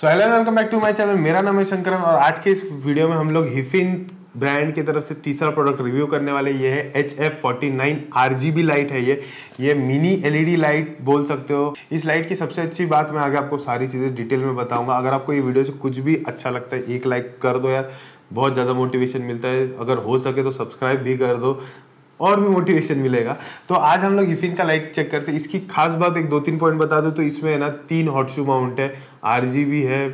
so hello welcome back to my channel मेरा नाम है शंकरन और आज के इस वीडियो में हम लोग हिफिन ब्रांड की तरफ से तीसरा प्रोडक्ट रिव्यू करने वाले ये है H F forty nine R G B light है ये ये मिनी एलईडी लाइट बोल सकते हो इस लाइट की सबसे अच्छी बात मैं आगे आपको सारी चीज़ें डिटेल में बताऊंगा अगर आपको ये वीडियो से कुछ भी अच्छा लगता है एक लाइक कर दो यार बहुत ज़्यादा मोटिवेशन मिलता है अगर हो सके तो सब्सक्राइब भी कर दो और भी मोटिवेशन मिलेगा तो आज हम लोग इफिन का लाइट चेक करते हैं इसकी खास बात एक दो तीन पॉइंट बता दो तो इसमें है ना तीन हॉट शू माउंट है आर भी है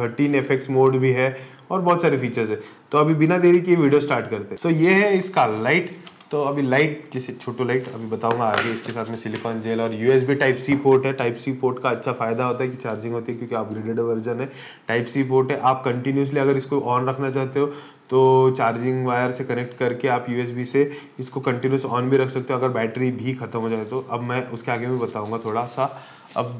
थर्टीन एफ मोड भी है और बहुत सारे फीचर्स है तो अभी बिना देरी के वीडियो स्टार्ट करते हैं सो ये है इसका लाइट तो अभी लाइट जैसे छोटू लाइट अभी बताऊंगा आगे इसके साथ में सिलिकॉन जेल और यूएसबी टाइप सी पोर्ट है टाइप सी पोर्ट का अच्छा फायदा होता है कि चार्जिंग होती है क्योंकि अपग्रेडेड वर्जन है टाइप सी पोर्ट है आप कंटिन्यूसली अगर इसको ऑन रखना चाहते हो तो चार्जिंग वायर से कनेक्ट करके आप बी से इसको कंटिन्यूस ऑन भी रख सकते हो अगर बैटरी भी खत्म हो जाए तो अब मैं उसके आगे भी बताऊँगा थोड़ा सा अब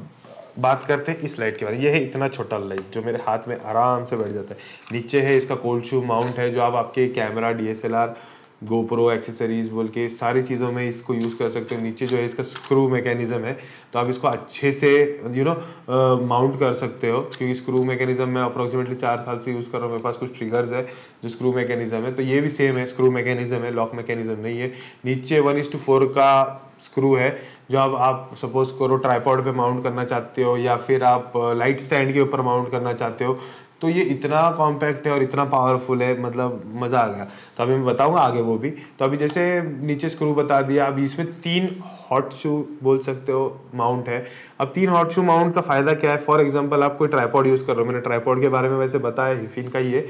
बात करते हैं इस लाइट के बारे में यह है इतना छोटा लाइट जो मेरे हाथ में आराम से बैठ जाता है नीचे है इसका कोल्ड शू माउंट है जो आप आपके कैमरा आर गोप्रो एक्सेसरीज बोल के सारी चीज़ों में इसको यूज़ कर सकते हो नीचे जो है इसका स्क्रू मैकेनिज्म है तो आप इसको अच्छे से यू नो माउंट कर सकते हो क्योंकि स्क्रू मैकेनिज्म में अप्रोक्सीमेटली चार साल से यूज़ कर रहा हूँ मेरे पास कुछ ट्रिगर्स है जो स्क्रू मैकेनिज्म है तो ये भी सेम है स्क्रू मैकेनिज्म है लॉक मैकेनिज्म नहीं है नीचे वन इज टू फोर का स्क्रू है जो अब आप सपोज करो ट्राईपॉड पे माउंट करना चाहते हो या फिर आप लाइट स्टैंड के ऊपर माउंट करना चाहते हो तो ये इतना कॉम्पैक्ट है और इतना पावरफुल है मतलब मज़ा आ गया तो अभी मैं बताऊंगा आगे वो भी तो अभी जैसे नीचे स्क्रू बता दिया अभी इसमें तीन हॉट शू बोल सकते हो माउंट है अब तीन हॉट शू माउंट का फ़ायदा क्या है फॉर एग्जाम्पल आप कोई ट्राईपॉड यूज़ कर रहे हो मैंने ट्राईपॉड के बारे में वैसे बताया हिफिन का ही है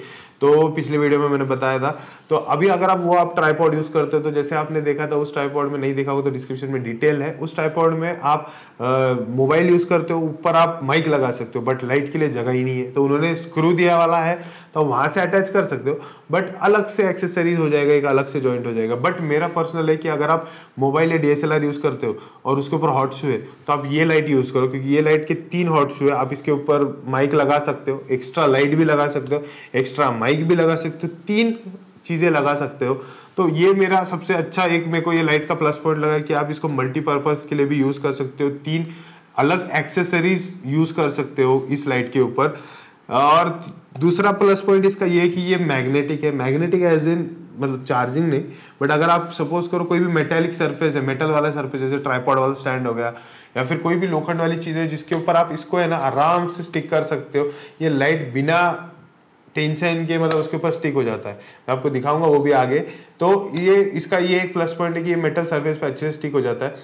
तो पिछले वीडियो में मैंने बताया था तो अभी अगर आप वो आप ट्राईपॉड यूज़ करते हो तो जैसे आपने देखा था उस ट्राईपॉड में नहीं देखा हो तो डिस्क्रिप्शन में डिटेल है उस ट्राईपॉड में आप मोबाइल यूज़ करते हो ऊपर आप माइक लगा सकते हो बट लाइट के लिए जगह ही नहीं है तो उन्होंने स्क्रू दिया वाला है तो आप वहाँ से अटैच कर सकते हो बट अलग से एक्सेसरीज हो जाएगा एक अलग से ज्वाइंट हो जाएगा बट मेरा पर्सनल है कि अगर आप मोबाइल या डी यूज़ करते हो और उसके ऊपर हॉट शू है तो आप ये लाइट यूज़ करो क्योंकि ये लाइट के तीन हॉट शू है आप इसके ऊपर माइक लगा सकते हो एक्स्ट्रा लाइट भी लगा सकते हो एक्स्ट्रा माइक भी लगा सकते हो तीन चीज़ें लगा सकते हो तो ये मेरा सबसे अच्छा एक मेरे को ये लाइट का प्लस पॉइंट लगा कि आप इसको मल्टीपर्पज़ के लिए भी यूज़ कर सकते हो तीन अलग एक्सेसरीज यूज़ कर सकते हो इस लाइट के ऊपर और दूसरा प्लस पॉइंट इसका ये कि ये मैग्नेटिक है मैग्नेटिक एज इन मतलब चार्जिंग नहीं बट अगर आप सपोज करो कोई भी मेटेलिक सरफेस है मेटल वाला सरफेस जैसे ट्राईपॉड वाला स्टैंड हो गया या फिर कोई भी लोखंड वाली चीज़ है जिसके ऊपर आप इसको है ना आराम से स्टिक कर सकते हो ये लाइट बिना टेंशन के मतलब उसके ऊपर स्टिक हो जाता है मैं आपको दिखाऊंगा वो भी आगे तो ये इसका ये एक प्लस पॉइंट है कि ये मेटल सर्फेस पर अच्छे से स्टिक हो जाता है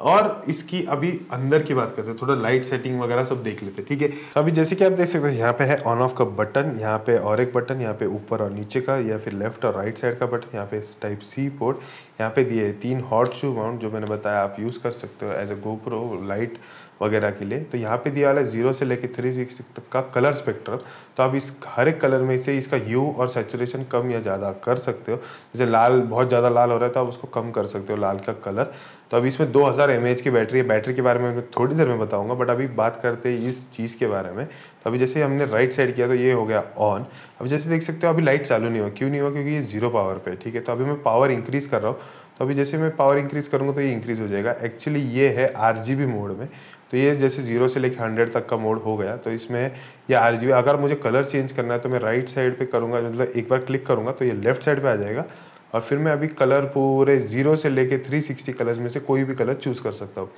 और इसकी अभी अंदर की बात करते हैं थोड़ा लाइट सेटिंग वगैरह सब देख लेते हैं ठीक है तो अभी जैसे कि आप देख सकते हैं यहाँ पे है ऑन ऑफ का बटन यहाँ पे और एक बटन यहाँ पे ऊपर और नीचे का या फिर लेफ्ट और राइट साइड का बटन यहाँ पे टाइप सी पोर्ट यहाँ पे दिए तीन हॉट शू माउंट जो मैंने बताया आप यूज़ कर सकते हो एज ए गोप्रो लाइट वगैरह के लिए तो यहाँ पे दिया वाला है जीरो से लेकर थ्री सिक्सटी तक का कलर स्पेक्ट्रम तो आप इस हर एक कलर में से इसका ह्यू और सेचुरेशन कम या ज़्यादा कर सकते हो जैसे लाल बहुत ज़्यादा लाल हो रहा है तो आप उसको कम कर सकते हो लाल का कलर तो अभी इसमें 2000 हज़ार की बैटरी है बैटरी के बारे में थोड़ी देर में बताऊँगा बट अभी बात करते हैं इस चीज़ के बारे में तो अभी जैसे हमने राइट साइड किया तो ये हो गया ऑन अब जैसे देख सकते हो अभी लाइट चालू नहीं हुआ क्यों नहीं हुआ क्योंकि ये जीरो पावर पर ठीक है तो अभी मैं पावर इंक्रीज़ कर रहा हूँ तो अभी जैसे मैं पावर इंक्रीज करूँगा तो ये इंक्रीज हो जाएगा एक्चुअली ये है आर मोड में तो ये जैसे जीरो से लेकर हंड्रेड तक का मोड हो गया तो इसमें ये आर अगर मुझे कलर चेंज करना है तो मैं राइट साइड पर करूँगा मतलब एक बार क्लिक करूँगा तो ये लेफ्ट साइड पर आ जाएगा और फिर मैं अभी कलर पूरे जीरो से लेके 360 कलर्स में से कोई भी कलर चूज़ कर सकता हूँ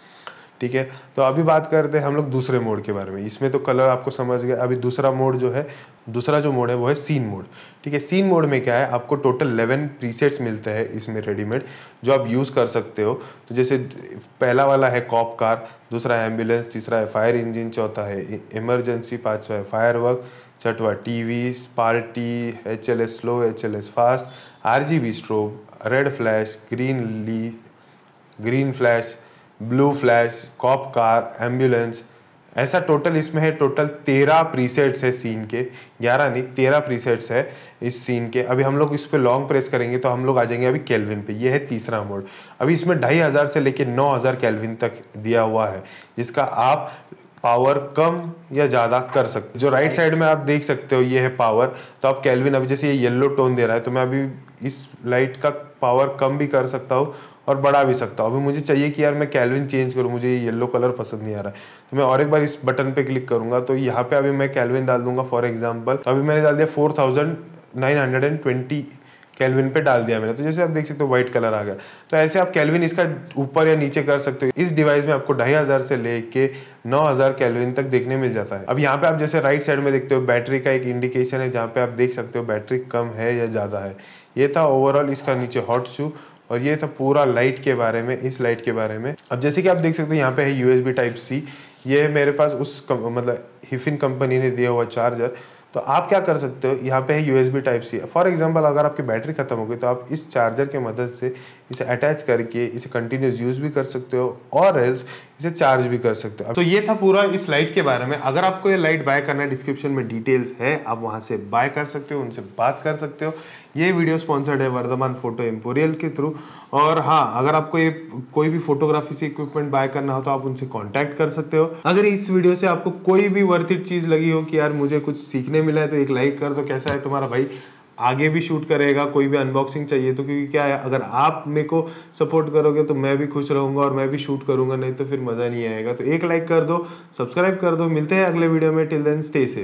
ठीक है तो अभी बात करते हैं हम लोग दूसरे मोड के बारे में इसमें तो कलर आपको समझ गया अभी दूसरा मोड जो है दूसरा जो मोड है वो है सीन मोड ठीक है सीन मोड में क्या है आपको टोटल इलेवन प्रीसेट्स मिलते हैं इसमें रेडीमेड जो आप यूज़ कर सकते हो तो जैसे पहला वाला है कॉप कार दूसरा है एम्बुलेंस तीसरा है फायर इंजन चौथा है इमरजेंसी e- पाँचवा है फायर वर्क छठवा टी वी स्पार्टी H L S slow H L S fast R G B strobe red flash green ली green flash blue flash cop car ambulance ऐसा टोटल इसमें है टोटल तेरह प्रीसेट्स है सीन के ग्यारह नहीं तेरह प्रीसेट्स है इस सीन के अभी हम लोग इस पर लॉन्ग प्रेस करेंगे तो हम लोग आ जाएंगे अभी कैलविन पे ये है तीसरा मोड अभी इसमें ढाई हज़ार से लेकर नौ हज़ार कैलविन तक दिया हुआ है जिसका आप पावर कम या ज़्यादा कर सकते जो राइट साइड में आप देख सकते हो ये है पावर तो आप कैलविन अभी जैसे ये येल्लो टोन दे रहा है तो मैं अभी इस लाइट का पावर कम भी कर सकता हूँ और बढ़ा भी सकता हूँ अभी मुझे चाहिए कि यार मैं कैलविन चेंज करूँ मुझे ये येलो कलर पसंद नहीं आ रहा है तो मैं और एक बार इस बटन पे क्लिक करूँगा तो यहाँ पे अभी मैं कैलविन डाल दूंगा फॉर एग्जाम्पल अभी मैंने डाल दिया four thousand nine hundred and twenty kelvin पे डाल दिया मैंने तो जैसे आप देख सकते हो व्हाइट कलर आ गया तो ऐसे आप कैलविन इसका ऊपर या नीचे कर सकते हो इस डिवाइस में आपको ढाई हज़ार से लेके नौ हज़ार कैलविन तक देखने मिल जाता है अब यहाँ पे आप जैसे राइट साइड में देखते हो बैटरी का एक इंडिकेशन है जहाँ पे आप देख सकते हो बैटरी कम है या ज़्यादा है ये था ओवरऑल इसका नीचे हॉट शू और ये था पूरा लाइट के बारे में इस लाइट के बारे में अब जैसे कि आप देख सकते हो यहाँ पे है यू टाइप सी ये मेरे पास उस कम, मतलब हिफिन कंपनी ने दिया हुआ चार्जर तो आप क्या कर सकते हो यहाँ पे है यू टाइप सी फॉर एग्जाम्पल अगर आपकी बैटरी खत्म हो गई तो आप इस चार्जर के मदद से इसे अटैच करके इसे कंटिन्यूस यूज़ भी कर सकते हो और एल्स इसे चार्ज भी कर सकते हो तो ये था पूरा इस लाइट के बारे में अगर आपको ये लाइट बाय करना है डिस्क्रिप्शन में डिटेल्स है आप वहाँ से बाय कर सकते हो उनसे बात कर सकते हो ये वीडियो स्पॉन्सर्ड है वर्धमान फोटो एम्पोरियल के थ्रू और हाँ अगर आपको ये कोई भी फोटोग्राफी से इक्विपमेंट बाय करना हो तो आप उनसे कॉन्टैक्ट कर सकते हो अगर इस वीडियो से आपको कोई भी वर्थिट चीज़ लगी हो कि यार मुझे कुछ सीखने मिला है तो एक लाइक कर दो कैसा है तुम्हारा भाई आगे भी शूट करेगा कोई भी अनबॉक्सिंग चाहिए तो क्योंकि क्या है अगर आप मेरे को सपोर्ट करोगे तो मैं भी खुश रहूँगा और मैं भी शूट करूँगा नहीं तो फिर मज़ा नहीं आएगा तो एक लाइक कर दो सब्सक्राइब कर दो मिलते हैं अगले वीडियो में टिल देन स्टे सेफ